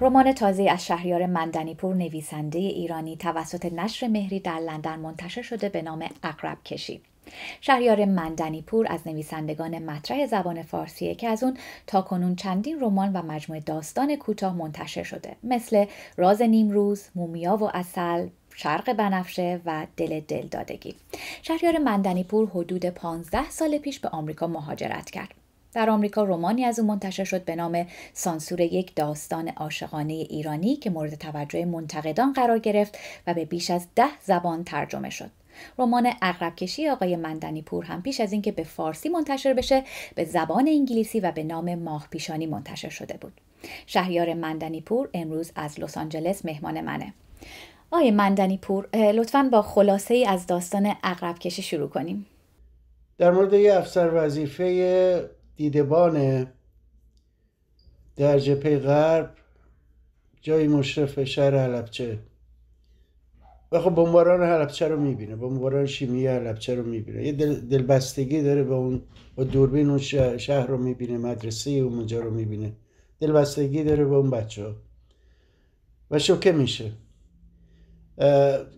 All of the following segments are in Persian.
رمان تازه از شهریار مندنیپور نویسنده ایرانی توسط نشر مهری در لندن منتشر شده به نام اقرب کشی شهریار مندنیپور از نویسندگان مطرح زبان فارسیه که از اون تا کنون چندین رمان و مجموعه داستان کوتاه منتشر شده مثل راز نیمروز، مومیا و اصل، شرق بنفشه و دل دل دادگی. شهریار مندنیپور حدود 15 سال پیش به آمریکا مهاجرت کرد. در آمریکا رمانی از او منتشر شد به نام سانسور یک داستان عاشقانه ایرانی که مورد توجه منتقدان قرار گرفت و به بیش از ده زبان ترجمه شد رمان اقرب کشی آقای مندنی پور هم پیش از اینکه به فارسی منتشر بشه به زبان انگلیسی و به نام ماه پیشانی منتشر شده بود شهریار مندنی پور امروز از لس آنجلس مهمان منه آقای مندنی پور لطفا با خلاصه ای از داستان اقرب شروع کنیم در مورد یه افسر وظیفه دیدبان در جپی غرب جای مشرف شهر حلبچه و خب بمباران حلبچه رو میبینه بمباران شیمی حلبچه رو میبینه یه دلبستگی داره به اون با دوربین اون شهر رو میبینه مدرسه اونجا رو میبینه دلبستگی داره به اون بچه و شوکه میشه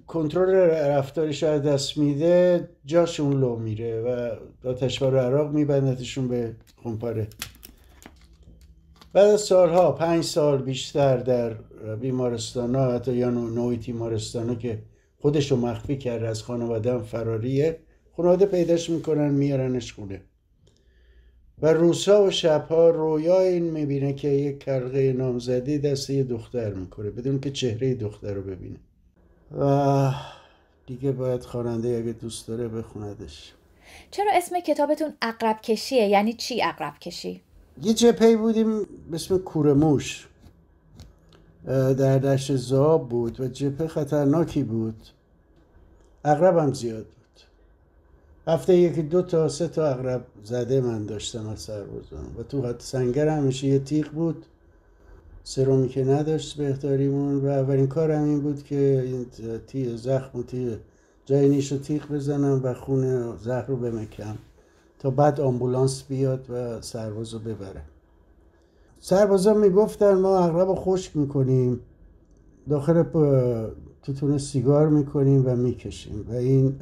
کنترل رفتاری از دست میده جاشون لو میره و تشوار عراق میبندتشون به خونپاره بعد سالها پنج سال بیشتر در بیمارستان ها حتی یا نوعی تیمارستان ها که خودشو مخفی کرده از خانواده فراریه خانواده پیداش میکنن میارنش خونه و روزها و شبها رویا این میبینه که یک کلقه نامزدی دست یه دختر میکنه بدون که چهره دختر رو ببینه و دیگه باید خواننده اگه دوست داره بخوندش چرا اسم کتابتون اقرب کشیه یعنی چی اقرب کشی یه جپی بودیم به اسم کورموش در دشت زاب بود و جپه خطرناکی بود اقرب هم زیاد بود هفته یکی دو تا سه تا اقرب زده من داشتم از سربازان و تو حد سنگر همیشه یه تیغ بود سرمی که نداشت بهداریمون و اولین کارم این بود که این تی زخم و تی جای نیش بزنم و خون زخم رو بمکم تا بعد آمبولانس بیاد و سرباز رو ببره سربازا میگفتن ما اغرب خشک میکنیم داخل توتون سیگار میکنیم و میکشیم و این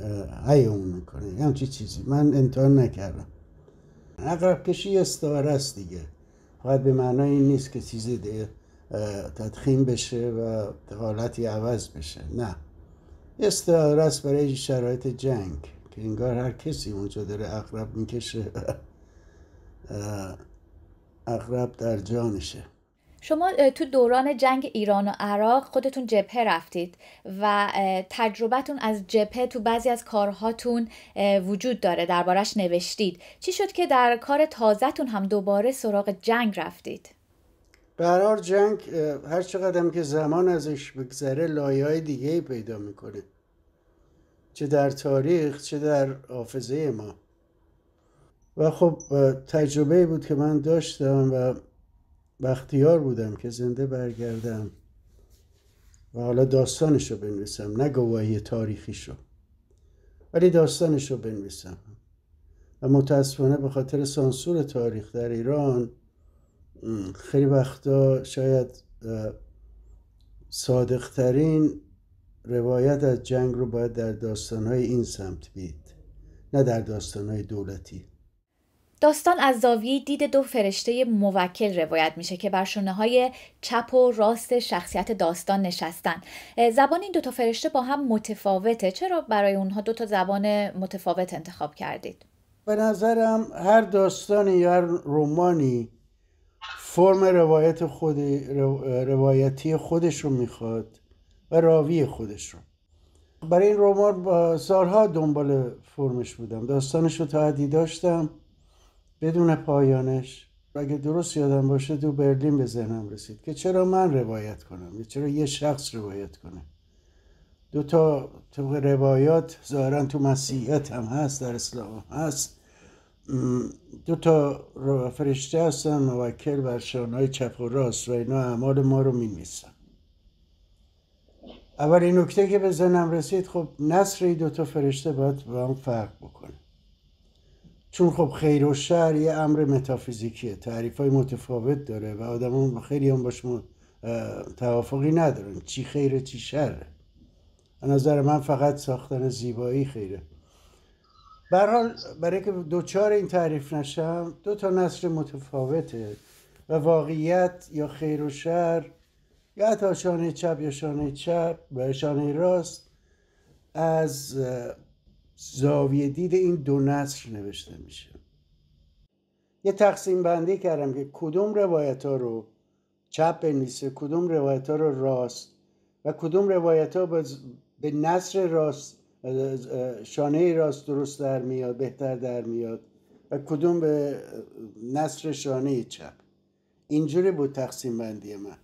هیمون میکنه همچی چیزی من امتحان نکردم اغرب کشی استعاره است دیگه فقط به معنای این نیست که چیزی تدخیم بشه و حالتی عوض بشه نه استعاره است برای شرایط جنگ که انگار هر کسی اونجا داره اقرب میکشه اقرب در جانشه شما تو دوران جنگ ایران و عراق خودتون جبهه رفتید و تجربتون از جبهه تو بعضی از کارهاتون وجود داره دربارش نوشتید چی شد که در کار تازهتون هم دوباره سراغ جنگ رفتید؟ برار جنگ هر چقدر که زمان ازش بگذره لایه های دیگه پیدا میکنه چه در تاریخ چه در حافظه ما و خب تجربه بود که من داشتم و بختیار بودم که زنده برگردم و حالا داستانش رو بنویسم نه گواهی تاریخیش رو ولی داستانش رو بنویسم و متاسفانه به خاطر سانسور تاریخ در ایران خیلی وقتا شاید صادقترین روایت از جنگ رو باید در داستانهای این سمت بید نه در داستانهای دولتی داستان از زاویه دید دو فرشته موکل روایت میشه که بر شونه های چپ و راست شخصیت داستان نشستن زبان این تا فرشته با هم متفاوته چرا برای اونها دو تا زبان متفاوت انتخاب کردید؟ به نظرم هر داستانی یا هر رومانی فرم روایت خود رو... روایتی خودش رو میخواد و راوی خودش رو برای این رومان سالها دنبال فرمش بودم داستانش رو تا داشتم بدون پایانش اگه درست یادم باشه دو برلین به ذهنم رسید که چرا من روایت کنم یا چرا یه شخص روایت کنه دو تا طبق روایات ظاهرا تو مسیحیت هم هست در اسلام هست دو تا فرشته هستن موکل بر شانهای چپ و راست و اینا اعمال ما رو نیستن اولین نکته که به ذهنم رسید خب نصر این دو تا فرشته باید با هم فرق چون خب خیر و شر یه امر متافیزیکیه تعریف های متفاوت داره و آدم خیلی هم باش توافقی ندارن چی خیره چی شره نظر من فقط ساختن زیبایی خیره حال برای که دوچار این تعریف نشم دو تا نسل متفاوته و واقعیت یا خیر و شر یا حتی شانه چپ یا شانه چپ و شانه راست از زاویه دید این دو نصر نوشته میشه یه تقسیم بندی کردم که کدوم روایت ها رو چپ بنویسه کدوم روایت ها رو راست و کدوم روایت ها به نصر راست شانه راست درست در میاد بهتر در میاد و کدوم به نصر شانه چپ اینجوری بود تقسیم بندی من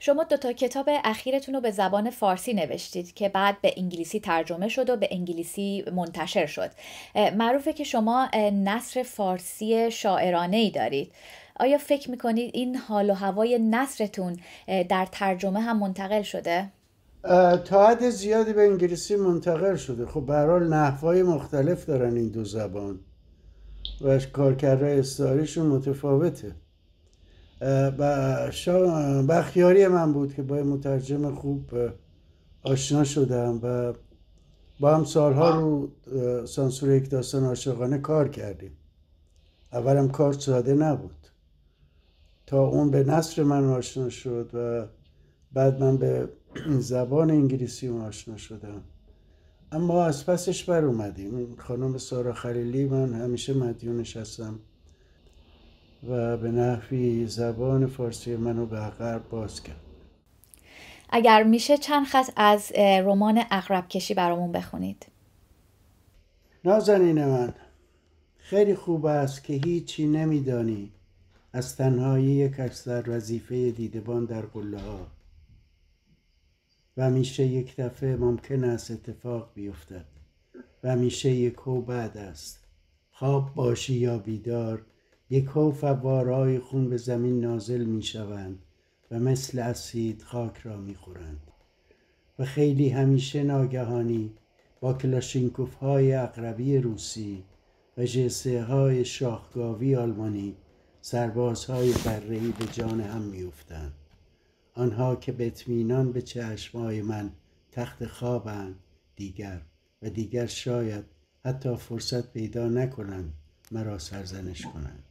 شما دوتا کتاب اخیرتون رو به زبان فارسی نوشتید که بعد به انگلیسی ترجمه شد و به انگلیسی منتشر شد معروفه که شما نصر فارسی شاعرانه ای دارید آیا فکر میکنید این حال و هوای نصرتون در ترجمه هم منتقل شده؟ تا حد زیادی به انگلیسی منتقل شده خب برحال نحوهای مختلف دارن این دو زبان و کارکرده استعاریشون متفاوته بخیاری من بود که با مترجم خوب آشنا شدم و با هم سالها رو سانسور یک داستان عاشقانه کار کردیم اولم کار ساده نبود تا اون به نصر من آشنا شد و بعد من به زبان انگلیسی آشنا شدم اما از پسش بر اومدیم خانم سارا خلیلی من همیشه مدیونش هستم و به نحوی زبان فارسی منو به غرب باز کرد اگر میشه چند خط از رمان اقرب کشی برامون بخونید نازنین من خیلی خوب است که هیچی نمیدانی از تنهایی یک اکثر وظیفه دیدبان در گله ها و میشه یک دفعه ممکن است اتفاق بیفتد و میشه یک بعد است خواب باشی یا بیدار یک و فوارای خون به زمین نازل می و مثل اسید خاک را میخورند و خیلی همیشه ناگهانی با کلاشینکوف های اقربی روسی و جسه های شاخگاوی آلمانی سربازهای برهی به جان هم میافتند آنها که به اطمینان به چشمهای من تخت خوابند دیگر و دیگر شاید حتی فرصت پیدا نکنند مرا سرزنش کنند